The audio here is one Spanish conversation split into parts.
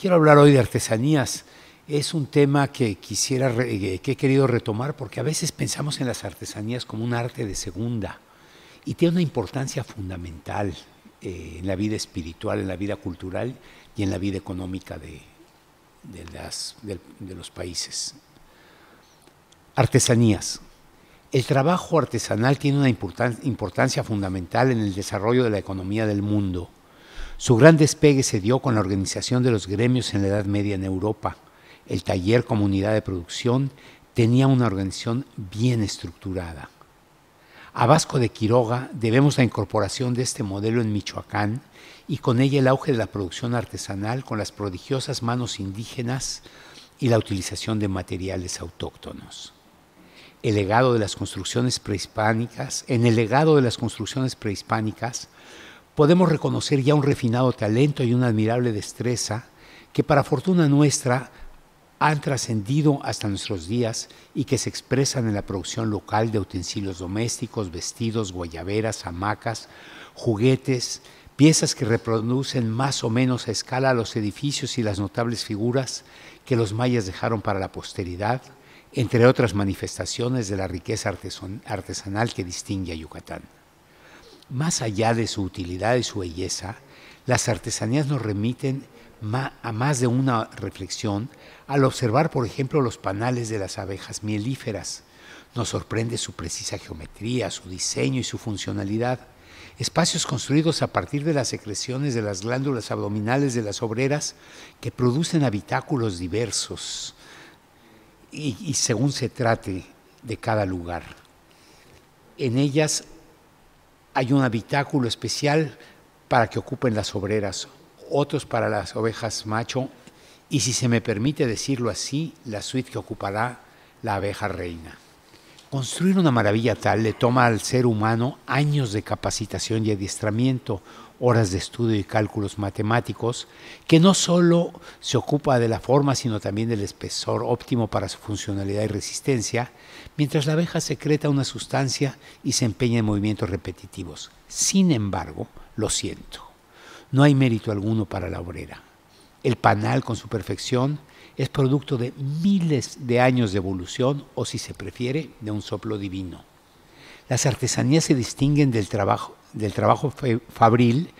Quiero hablar hoy de artesanías. Es un tema que quisiera, eh, que he querido retomar porque a veces pensamos en las artesanías como un arte de segunda y tiene una importancia fundamental eh, en la vida espiritual, en la vida cultural y en la vida económica de los países. Artesanías. El trabajo artesanal tiene una importancia fundamental en el desarrollo de la economía del mundo su gran despegue se dio con la organización de los gremios en la Edad Media en Europa. El taller como unidad de producción tenía una organización bien estructurada. A Vasco de Quiroga debemos la incorporación de este modelo en Michoacán y con ella el auge de la producción artesanal con las prodigiosas manos indígenas y la utilización de materiales autóctonos. El legado de las construcciones prehispánicas, en el legado de las construcciones prehispánicas, podemos reconocer ya un refinado talento y una admirable destreza que para fortuna nuestra han trascendido hasta nuestros días y que se expresan en la producción local de utensilios domésticos, vestidos, guayaberas, hamacas, juguetes, piezas que reproducen más o menos a escala los edificios y las notables figuras que los mayas dejaron para la posteridad, entre otras manifestaciones de la riqueza artesanal que distingue a Yucatán. Más allá de su utilidad y su belleza, las artesanías nos remiten a más de una reflexión al observar, por ejemplo, los panales de las abejas mielíferas. Nos sorprende su precisa geometría, su diseño y su funcionalidad. Espacios construidos a partir de las secreciones de las glándulas abdominales de las obreras que producen habitáculos diversos y, según se trate de cada lugar. En ellas hay un habitáculo especial para que ocupen las obreras, otros para las ovejas macho y si se me permite decirlo así, la suite que ocupará la abeja reina. Construir una maravilla tal le toma al ser humano años de capacitación y adiestramiento, horas de estudio y cálculos matemáticos, que no solo se ocupa de la forma, sino también del espesor óptimo para su funcionalidad y resistencia, mientras la abeja secreta una sustancia y se empeña en movimientos repetitivos. Sin embargo, lo siento, no hay mérito alguno para la obrera. El panal, con su perfección, es producto de miles de años de evolución o, si se prefiere, de un soplo divino. Las artesanías se distinguen del trabajo, del trabajo fabril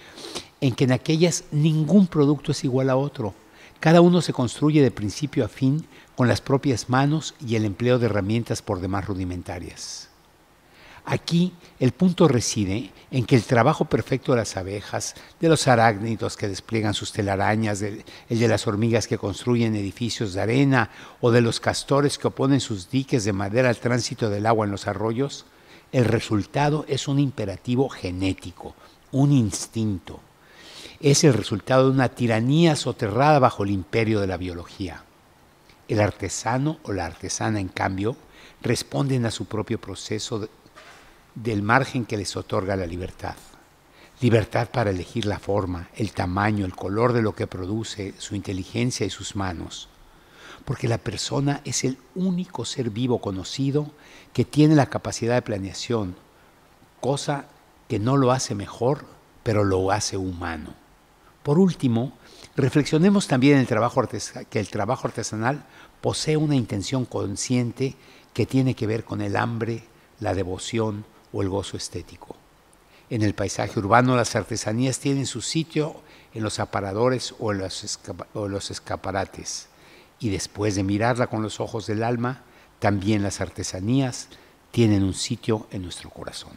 en que en aquellas ningún producto es igual a otro. Cada uno se construye de principio a fin con las propias manos y el empleo de herramientas por demás rudimentarias. Aquí el punto reside en que el trabajo perfecto de las abejas, de los arácnidos que despliegan sus telarañas, el de las hormigas que construyen edificios de arena o de los castores que oponen sus diques de madera al tránsito del agua en los arroyos, el resultado es un imperativo genético, un instinto. Es el resultado de una tiranía soterrada bajo el imperio de la biología. El artesano o la artesana, en cambio, responden a su propio proceso del margen que les otorga la libertad. Libertad para elegir la forma, el tamaño, el color de lo que produce, su inteligencia y sus manos. Porque la persona es el único ser vivo conocido que tiene la capacidad de planeación, cosa que no lo hace mejor, pero lo hace humano. Por último, reflexionemos también en el trabajo que el trabajo artesanal posee una intención consciente que tiene que ver con el hambre, la devoción, o el gozo estético. En el paisaje urbano las artesanías tienen su sitio en los aparadores o en los, los escaparates. Y después de mirarla con los ojos del alma, también las artesanías tienen un sitio en nuestro corazón.